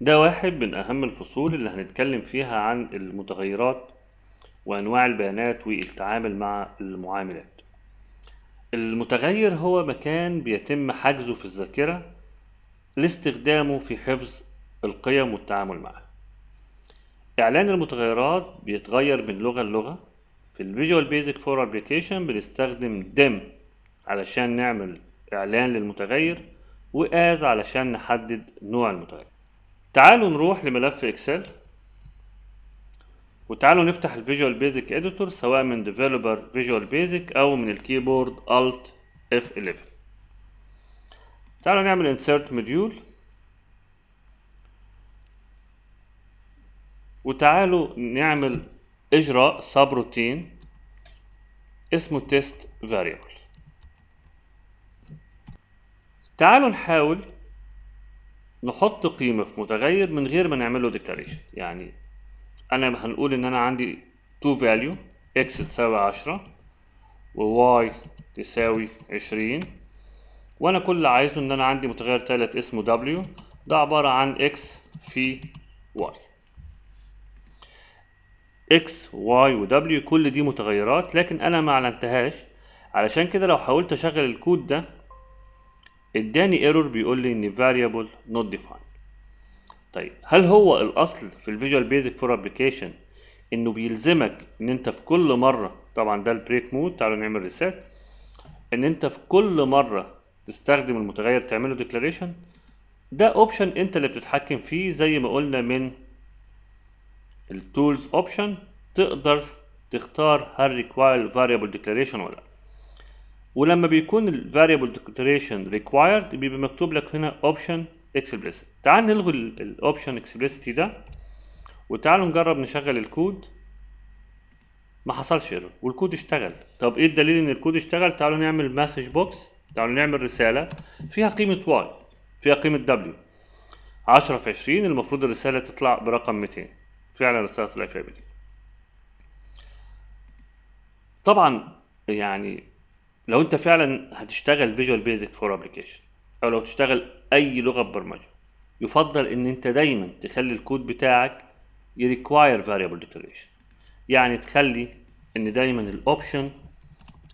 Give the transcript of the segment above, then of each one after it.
ده واحد من أهم الفصول اللي هنتكلم فيها عن المتغيرات وأنواع البيانات والتعامل مع المعاملات المتغير هو مكان بيتم حجزه في الذاكرة لاستخدامه في حفظ القيم والتعامل معها إعلان المتغيرات بيتغير من لغة للغة في الفيجوال بيزك فور ابلكيشن بنستخدم ديم e علشان نعمل إعلان للمتغير وآز علشان نحدد نوع المتغير تعالوا نروح لملف اكسل وتعالوا نفتح الفيجوال بيزك اديتور سواء من ديفلوبر فيجوال بيزك او من الكيبورد الت اف 11 تعالوا نعمل انسرت موديول وتعالوا نعمل اجراء سبروتين اسمه تيست فاريبل تعالوا نحاول نحط قيمة في متغير من غير ما نعمل له ديكلاريشن يعني أنا هنقول إن أنا عندي تو فاليو إكس تساوي عشرة وواي تساوي عشرين وأنا كل اللي عايزه إن أنا عندي متغير تالت اسمه دبليو ده عبارة عن إكس في واي إكس واي ودبليو كل دي متغيرات لكن أنا ما أعلنتهاش علشان كده لو حاولت أشغل الكود ده اداني ايرور بيقول لي ان variable not defined طيب هل هو الاصل في الفيجوال بيزك فور ابلكيشن انه بيلزمك ان انت في كل مره طبعا ده البريك مود تعالوا نعمل ريسيت ان انت في كل مره تستخدم المتغير تعمله ديكلاريشن ده اوبشن انت اللي بتتحكم فيه زي ما قلنا من التولز اوبشن تقدر تختار هل ريكوايل فاريبل ديكلاريشن ولا لا ولما بيكون الـ variable declaration required بيبقى مكتوب لك هنا option explicit تعال نلغي الـ option explicit ده وتعالوا نجرب نشغل الكود ما حصلش ايرور والكود اشتغل طب ايه الدليل ان الكود اشتغل تعالوا نعمل مسج بوكس تعالوا نعمل رساله فيها قيمه واي فيها قيمه دبليو 10 في 20 المفروض الرساله تطلع برقم 200 فعلا الرساله طلعت فيها بدي طبعا يعني لو انت فعلا هتشتغل فيجوال بيزك فور ابلكيشن او لو تشتغل اي لغه برمجه يفضل ان انت دايما تخلي الكود بتاعك يريكواير فاريبل ديكلاريشن يعني تخلي ان دايما الاوبشن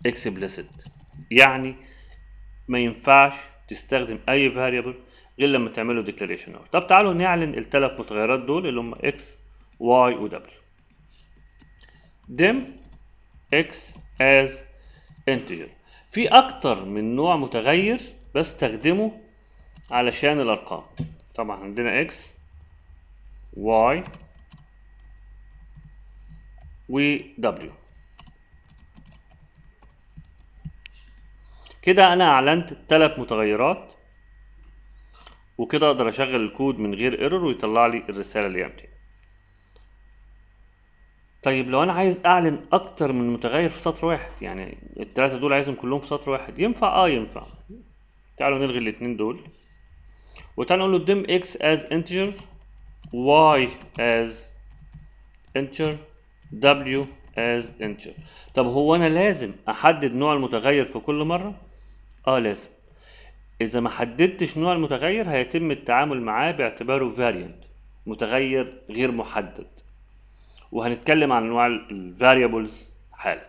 اكسبلسيت يعني ما ينفعش تستخدم اي فاريبل غير لما تعمله ديكلاريشن طب تعالوا نعلن الثلاث متغيرات دول اللي هم اكس واي ودبليو ديم اكس از انتجر في اكتر من نوع متغير بستخدمه علشان الارقام طبعا عندنا x y و w كده انا اعلنت ثلاث متغيرات وكده اقدر اشغل الكود من غير ايرور ويطلع لي الرساله اللي هي طيب لو انا عايز اعلن اكتر من متغير في سطر واحد يعني الثلاثه دول عايزهم كلهم في سطر واحد ينفع اه ينفع تعالوا نلغي الاثنين دول وتعالوا نقول له dim x as integer y as integer w as integer طب هو انا لازم احدد نوع المتغير في كل مره اه لازم اذا ما حددتش نوع المتغير هيتم التعامل معاه باعتباره variant متغير غير محدد وهنتكلم عن انواع الفاريبلز حالا